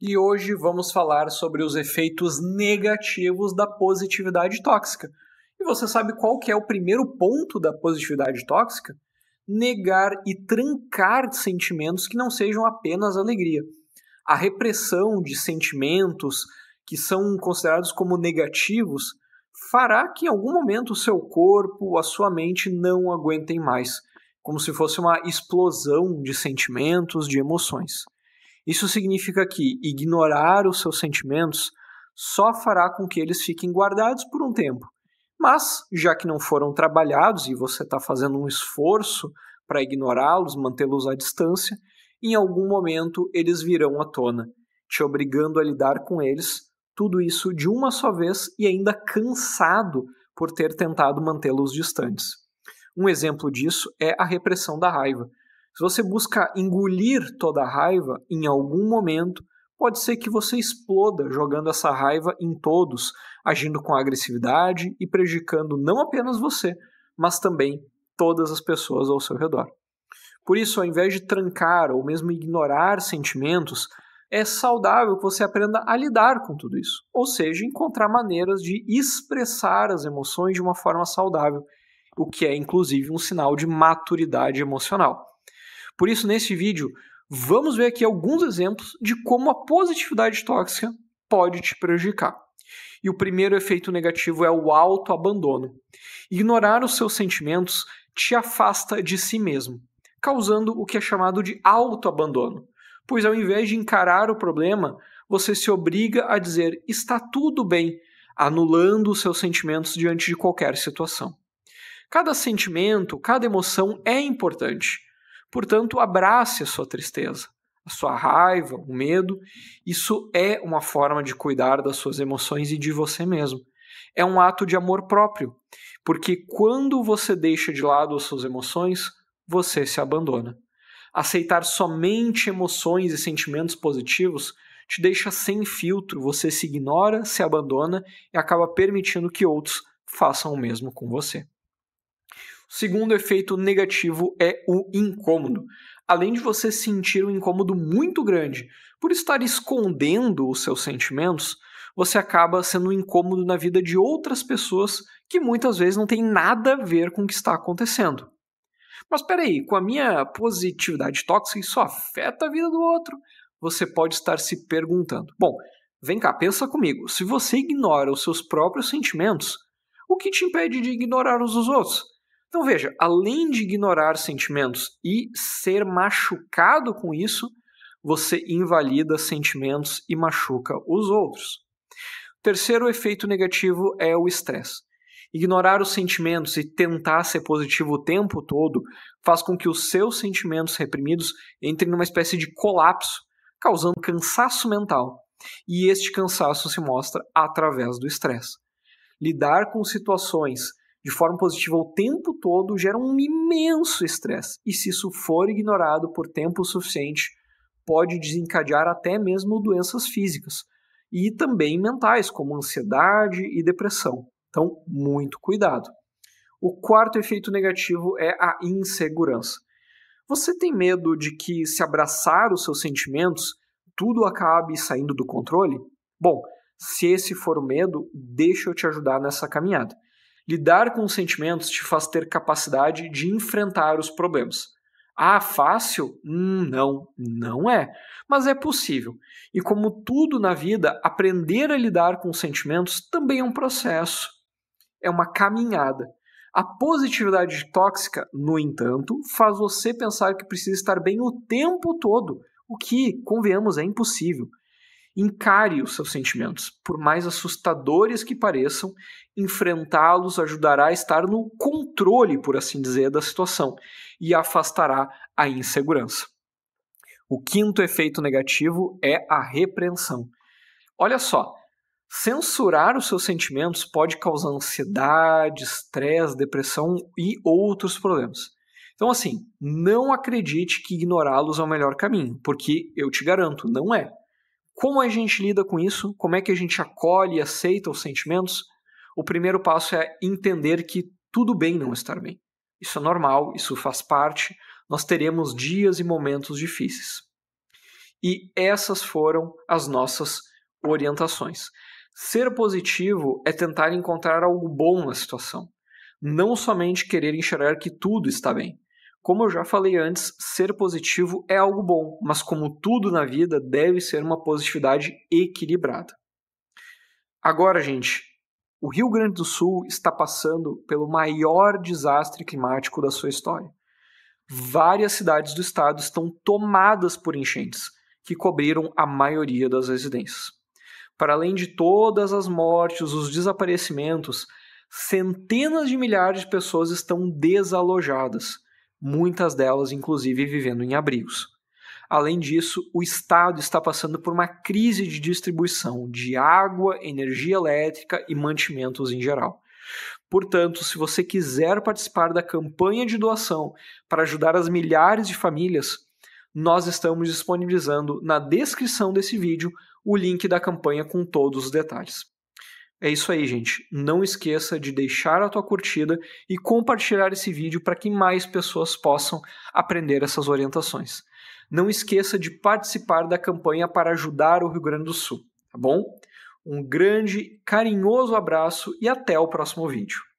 e hoje vamos falar sobre os efeitos negativos da positividade tóxica. E você sabe qual que é o primeiro ponto da positividade tóxica? Negar e trancar sentimentos que não sejam apenas alegria. A repressão de sentimentos que são considerados como negativos fará que em algum momento o seu corpo, a sua mente não aguentem mais, como se fosse uma explosão de sentimentos, de emoções. Isso significa que ignorar os seus sentimentos só fará com que eles fiquem guardados por um tempo. Mas, já que não foram trabalhados e você está fazendo um esforço para ignorá-los, mantê-los à distância, em algum momento eles virão à tona, te obrigando a lidar com eles, tudo isso de uma só vez e ainda cansado por ter tentado mantê-los distantes. Um exemplo disso é a repressão da raiva. Se você busca engolir toda a raiva, em algum momento pode ser que você exploda jogando essa raiva em todos, agindo com agressividade e prejudicando não apenas você, mas também todas as pessoas ao seu redor. Por isso, ao invés de trancar ou mesmo ignorar sentimentos, é saudável que você aprenda a lidar com tudo isso, ou seja, encontrar maneiras de expressar as emoções de uma forma saudável, o que é inclusive um sinal de maturidade emocional. Por isso, neste vídeo, vamos ver aqui alguns exemplos de como a positividade tóxica pode te prejudicar. E o primeiro efeito negativo é o autoabandono. Ignorar os seus sentimentos te afasta de si mesmo, causando o que é chamado de autoabandono, pois ao invés de encarar o problema, você se obriga a dizer está tudo bem, anulando os seus sentimentos diante de qualquer situação. Cada sentimento, cada emoção é importante, Portanto, abrace a sua tristeza, a sua raiva, o medo. Isso é uma forma de cuidar das suas emoções e de você mesmo. É um ato de amor próprio, porque quando você deixa de lado as suas emoções, você se abandona. Aceitar somente emoções e sentimentos positivos te deixa sem filtro, você se ignora, se abandona e acaba permitindo que outros façam o mesmo com você. Segundo efeito negativo é o incômodo. Além de você sentir um incômodo muito grande por estar escondendo os seus sentimentos, você acaba sendo incômodo na vida de outras pessoas que muitas vezes não tem nada a ver com o que está acontecendo. Mas peraí, com a minha positividade tóxica, isso afeta a vida do outro? Você pode estar se perguntando. Bom, vem cá, pensa comigo. Se você ignora os seus próprios sentimentos, o que te impede de ignorar os dos outros? Então veja, além de ignorar sentimentos e ser machucado com isso, você invalida sentimentos e machuca os outros. O terceiro efeito negativo é o estresse. Ignorar os sentimentos e tentar ser positivo o tempo todo faz com que os seus sentimentos reprimidos entrem numa espécie de colapso, causando cansaço mental. E este cansaço se mostra através do estresse. Lidar com situações de forma positiva o tempo todo gera um imenso estresse. E se isso for ignorado por tempo suficiente, pode desencadear até mesmo doenças físicas e também mentais, como ansiedade e depressão. Então, muito cuidado. O quarto efeito negativo é a insegurança. Você tem medo de que, se abraçar os seus sentimentos, tudo acabe saindo do controle? Bom, se esse for o medo, deixa eu te ajudar nessa caminhada. Lidar com os sentimentos te faz ter capacidade de enfrentar os problemas. Ah, fácil? Hum, não, não é. Mas é possível. E como tudo na vida, aprender a lidar com os sentimentos também é um processo. É uma caminhada. A positividade tóxica, no entanto, faz você pensar que precisa estar bem o tempo todo, o que, convenhamos, é impossível. Encare os seus sentimentos, por mais assustadores que pareçam, enfrentá-los ajudará a estar no controle, por assim dizer, da situação e afastará a insegurança. O quinto efeito negativo é a repreensão. Olha só, censurar os seus sentimentos pode causar ansiedade, estresse, depressão e outros problemas. Então, assim, não acredite que ignorá-los é o melhor caminho, porque eu te garanto, não é. Como a gente lida com isso? Como é que a gente acolhe e aceita os sentimentos? O primeiro passo é entender que tudo bem não estar bem. Isso é normal, isso faz parte. Nós teremos dias e momentos difíceis. E essas foram as nossas orientações. Ser positivo é tentar encontrar algo bom na situação, não somente querer enxergar que tudo está bem. Como eu já falei antes, ser positivo é algo bom, mas como tudo na vida, deve ser uma positividade equilibrada. Agora, gente, o Rio Grande do Sul está passando pelo maior desastre climático da sua história. Várias cidades do estado estão tomadas por enchentes, que cobriram a maioria das residências. Para além de todas as mortes, os desaparecimentos, centenas de milhares de pessoas estão desalojadas muitas delas, inclusive, vivendo em abrigos. Além disso, o Estado está passando por uma crise de distribuição de água, energia elétrica e mantimentos em geral. Portanto, se você quiser participar da campanha de doação para ajudar as milhares de famílias, nós estamos disponibilizando na descrição desse vídeo o link da campanha com todos os detalhes. É isso aí, gente. Não esqueça de deixar a tua curtida e compartilhar esse vídeo para que mais pessoas possam aprender essas orientações. Não esqueça de participar da campanha para ajudar o Rio Grande do Sul, tá bom? Um grande, carinhoso abraço e até o próximo vídeo.